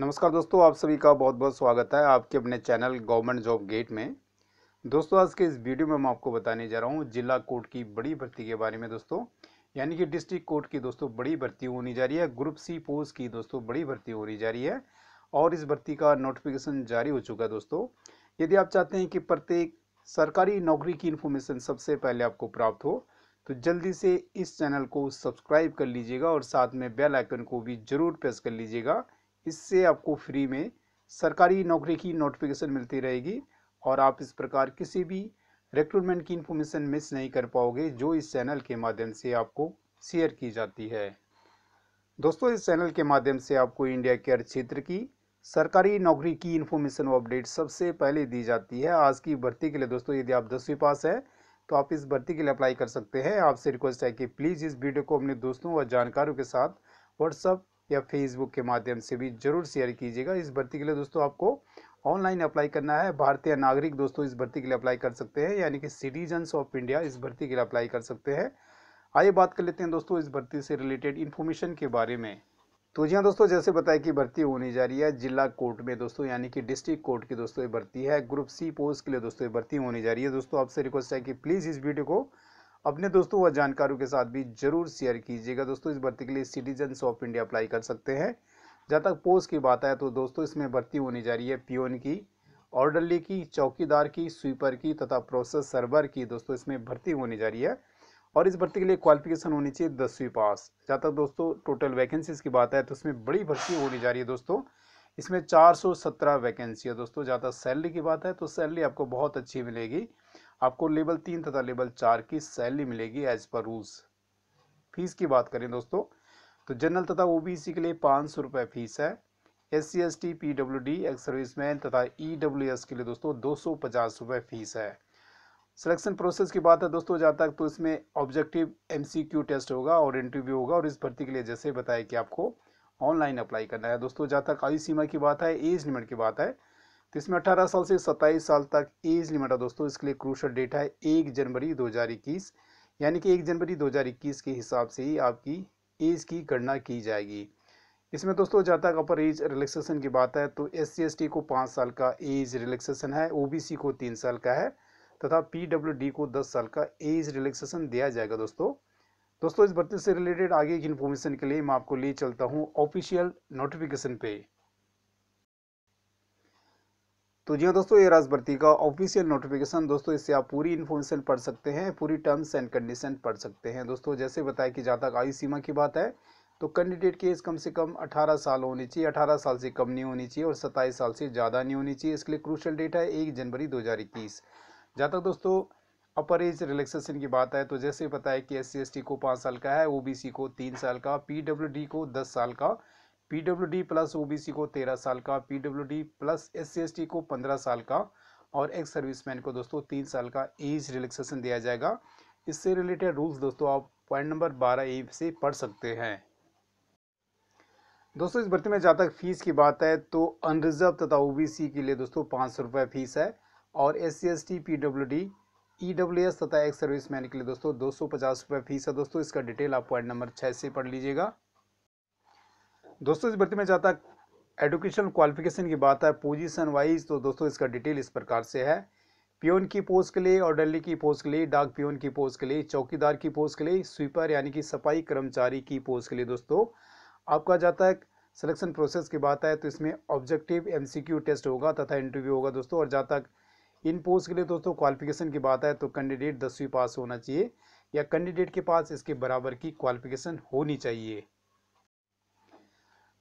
नमस्कार दोस्तों आप सभी का बहुत बहुत स्वागत है आपके अपने चैनल गवर्नमेंट जॉब गेट में दोस्तों आज के इस वीडियो में मैं आपको बताने जा रहा हूँ जिला कोर्ट की बड़ी भर्ती के बारे में दोस्तों यानी कि डिस्ट्रिक्ट कोर्ट की दोस्तों बड़ी भर्ती होने जा रही है ग्रुप सी पोस्ट की दोस्तों बड़ी भर्ती होने जा रही है और इस भर्ती का नोटिफिकेशन जारी हो चुका है दोस्तों यदि आप चाहते हैं कि प्रत्येक सरकारी नौकरी की इन्फॉर्मेशन सबसे पहले आपको प्राप्त हो तो जल्दी से इस चैनल को सब्सक्राइब कर लीजिएगा और साथ में बेल आइकन को भी ज़रूर प्रेस कर लीजिएगा इससे आपको फ्री में सरकारी नौकरी की नोटिफिकेशन मिलती रहेगी और आप इस प्रकार किसी भी रिक्रूटमेंट की इन्फॉर्मेशन मिस नहीं कर पाओगे जो इस चैनल के माध्यम से आपको शेयर की जाती है दोस्तों इस चैनल के माध्यम से आपको इंडिया के हर क्षेत्र की सरकारी नौकरी की इन्फॉर्मेशन और अपडेट सबसे पहले दी जाती है आज की भर्ती के लिए दोस्तों यदि आप दसवीं पास है तो आप इस भर्ती के लिए अप्लाई कर सकते हैं आपसे रिक्वेस्ट है कि प्लीज़ इस वीडियो को अपने दोस्तों और जानकारों के साथ व्हाट्सअप या फेसबुक के माध्यम से भी जरूर शेयर कीजिएगा इस भर्ती के लिए दोस्तों आपको ऑनलाइन अप्लाई करना है भारतीय नागरिक दोस्तों इस भर्ती के लिए अप्लाई कर सकते हैं यानी कि सिटीजन्स ऑफ इंडिया इस भर्ती के लिए अप्लाई कर सकते हैं आइए बात कर लेते हैं दोस्तों इस भर्ती से रिलेटेड इन्फॉर्मेशन के बारे में तो जी हाँ दोस्तों जैसे बताया कि भर्ती होने जा रही है जिला कोर्ट में दोस्तों यानी कि डिस्ट्रिक्ट कोर्ट की दोस्तों ये भर्ती है ग्रुप सी पोस्ट के लिए दोस्तों ये भर्ती होने जा रही है दोस्तों आपसे रिक्वेस्ट है कि प्लीज़ इस वीडियो को अपने दोस्तों व जानकारों के साथ भी जरूर शेयर कीजिएगा दोस्तों इस भर्ती के लिए सिटीजन्स ऑफ इंडिया अप्लाई कर सकते हैं जहाँ तक पोस्ट की बात आए तो दोस्तों इसमें भर्ती होने जा रही है पियोन की ऑर्डरली की चौकीदार की स्वीपर की तथा प्रोसेस सर्वर की दोस्तों इसमें भर्ती होने जा रही है और इस भर्ती के लिए क्वालिफिकेशन होनी चाहिए दसवीं पास जहाँ तक दोस्तों टोटल वैकेंसीज की बात है तो इसमें बड़ी भर्ती होने जा रही है दोस्तों इसमें चार वैकेंसी है दोस्तों जहाँ तक सैलरी की बात है तो सैलरी आपको बहुत अच्छी मिलेगी आपको लेवल तीन तथा लेवल चार की सैलरी मिलेगी एज पर रूल्स फीस की बात करें दोस्तों तो जनरल तथा ओबीसी के लिए पाँच सौ रुपये फीस है S C S T P W D ex serviceman तथा ई डब्ल्यू एस के लिए दोस्तों दो सौ पचास रुपये फीस है सिलेक्शन प्रोसेस की बात है दोस्तों जहाँ तक तो इसमें ऑब्जेक्टिव एमसीक्यू टेस्ट होगा और इंटरव्यू होगा और इस भर्ती के लिए जैसे बताया कि आपको ऑनलाइन अप्लाई करना है दोस्तों जहाँ तक आयु सीमा की बात है एज लिमिट की बात है तो इसमें 18 साल से 27 साल तक एज लिमिट है दोस्तों इसके लिए क्रूशल डेट है एक जनवरी 2021 यानी कि एक जनवरी 2021 के हिसाब से ही आपकी एज की गणना की जाएगी इसमें दोस्तों जहाँ तक अपर एज रिलैक्सेशन की बात है तो एस सी को पाँच साल का एज रिलैक्सेशन है ओ को तीन साल का है तथा पी को दस साल का एज रिलैक्सेशन दिया जाएगा दोस्तों दोस्तों इस भर्ती से रिलेटेड आगे की इन्फॉर्मेशन के लिए मैं आपको ले चलता हूँ ऑफिशियल नोटिफिकेशन पे तो जी हाँ दोस्तों ये राजभर्ती का ऑफिशियल नोटिफिकेशन दोस्तों इससे आप पूरी इन्फॉर्मेशन पढ़ सकते हैं पूरी टर्म्स एंड कंडीशन पढ़ सकते हैं दोस्तों जैसे बताया कि जहाँ तक आयु सीमा की बात है तो कैंडिडेट की एज कम से कम 18 साल होनी चाहिए 18 साल से कम नहीं होनी चाहिए और 27 साल से ज़्यादा नहीं होनी चाहिए इसके लिए क्रूशल डेट है एक जनवरी 2021 जहाँ तक दोस्तों अपर एज रिलैक्सेशन की बात है तो जैसे बताया कि एस सी को पाँच साल का है ओ को तीन साल का पी को दस साल का पीडब्ल्यूडी प्लस ओबीसी को तेरह साल का पीडब्ल्यूडी प्लस टी को पंद्रह साल का और एक्स सर्विसमैन को दोस्तों तीन साल का एज रिलैक्सेशन दिया जाएगा इससे रिलेटेड रूल्स दोस्तों आप पॉइंट नंबर बारह ए से पढ़ सकते हैं दोस्तों इस भर्ती में जहाँ तक फीस की बात है तो अनरिजर्व तथा सी के लिए दोस्तों पाँच सौ रुपये फीस है और S C S T P W D E W S तथा एक्स सर्विस मैन के लिए दोस्तों दो सौ पचास रुपये फीस है दोस्तों इसका डिटेल आप पॉइंट नंबर छः से पढ़ लीजिएगा दोस्तों इस भर्ती में तक एडुकेशन क्वालिफिकेशन की बात है पोजीशन वाइज तो दोस्तों इसका डिटेल इस प्रकार से है पियोन की पोस्ट के लिए और डेली की पोस्ट के लिए डाक पियोन की पोस्ट के लिए चौकीदार की पोस्ट के लिए स्वीपर यानी कि सफाई कर्मचारी की पोस्ट के लिए दोस्तों आपका जाता है सिलेक्शन प्रोसेस की बात है तो इसमें ऑब्जेक्टिव एम टेस्ट होगा तथा इंटरव्यू होगा दोस्तों और जहाँ तक इन पोस्ट के लिए दोस्तों क्वालिफिकेशन की बात है तो कैंडिडेट दसवीं पास होना चाहिए या कैंडिडेट के पास इसके बराबर की क्वालिफिकेशन होनी चाहिए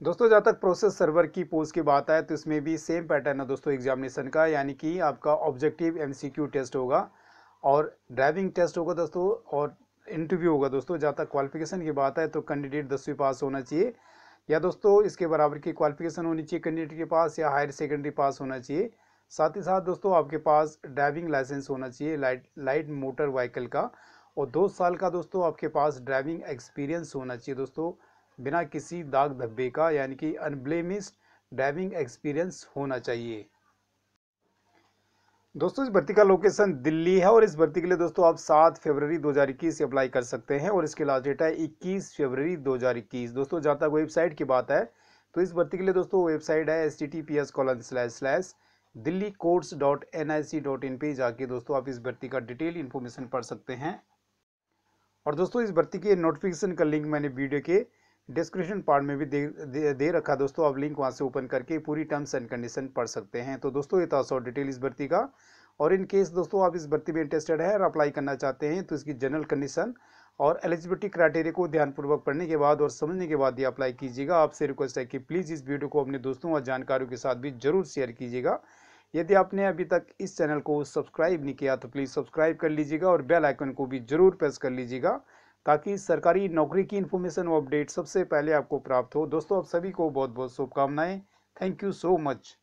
दोस्तों जहाँ तक प्रोसेस सर्वर की पोस्ट की बात आए तो इसमें भी सेम पैटर्न है दोस्तों एग्जामिनेशन का यानी कि आपका ऑब्जेक्टिव एमसीक्यू टेस्ट होगा और ड्राइविंग टेस्ट होगा दोस्तों और इंटरव्यू होगा दोस्तों जहाँ तक क्वालिफिकेशन की बात है तो कैंडिडेट दसवीं पास होना चाहिए या दोस्तों इसके बराबर की क्वालिफिकेशन होनी चाहिए कैंडिडेट के पास या हायर सेकेंडरी पास होना चाहिए साथ ही साथ दोस्तों आपके पास ड्राइविंग लाइसेंस होना चाहिए लाइट लाइट मोटर व्हीकल का और दो साल का दोस्तों आपके पास ड्राइविंग एक्सपीरियंस होना चाहिए दोस्तों बिना किसी दाग धब्बे का यानी कि अनब्लेमिश ड्राइविंग एक्सपीरियंस होना चाहिए दोस्तों इस भर्ती का लोकेशन दिल्ली है और इस भर्ती के लिए दोस्तों आप 7 फरवरी 2021 से अप्लाई कर सकते हैं और इसके लास्ट डेट है 21 फरवरी 2021 दोस्तों जहाँ तक वेबसाइट की बात है तो इस भर्ती के लिए दोस्तों वेबसाइट है S T T P S colon slash slash Delhi courts dot N I C dot in पर जाके दोस्तों आप इस भर्ती का डिटेल इन्फॉर्मेशन पढ़ सकते हैं और दोस्तों इस भर्ती के नोटिफिकेशन का लिंक मैंने वीडियो के डिस्क्रिप्शन पार्ट में भी दे, दे, दे रखा दोस्तों आप लिंक वहाँ से ओपन करके पूरी टर्म्स एंड कंडीशन पढ़ सकते हैं तो दोस्तों ये था सौ डिटेल इस भर्ती का और इन केस दोस्तों आप इस भर्ती में इंटरेस्टेड है और अप्लाई करना चाहते हैं तो इसकी जनरल कंडीशन और एलिजिबिलिटी क्राइटेरिया को ध्यानपूर्वक पढ़ने के बाद और समझने के बाद ये अप्लाई कीजिएगा आपसे रिक्वेस्ट है कि प्लीज़ इस वीडियो को अपने दोस्तों और जानकारों के साथ भी जरूर शेयर कीजिएगा यदि आपने अभी तक इस चैनल को सब्सक्राइब नहीं किया तो प्लीज़ सब्सक्राइब कर लीजिएगा और बेल आइकन को भी जरूर प्रेस कर लीजिएगा ताकि सरकारी नौकरी की इन्फॉर्मेशन और अपडेट सबसे पहले आपको प्राप्त हो दोस्तों आप सभी को बहुत बहुत शुभकामनाएं थैंक यू सो मच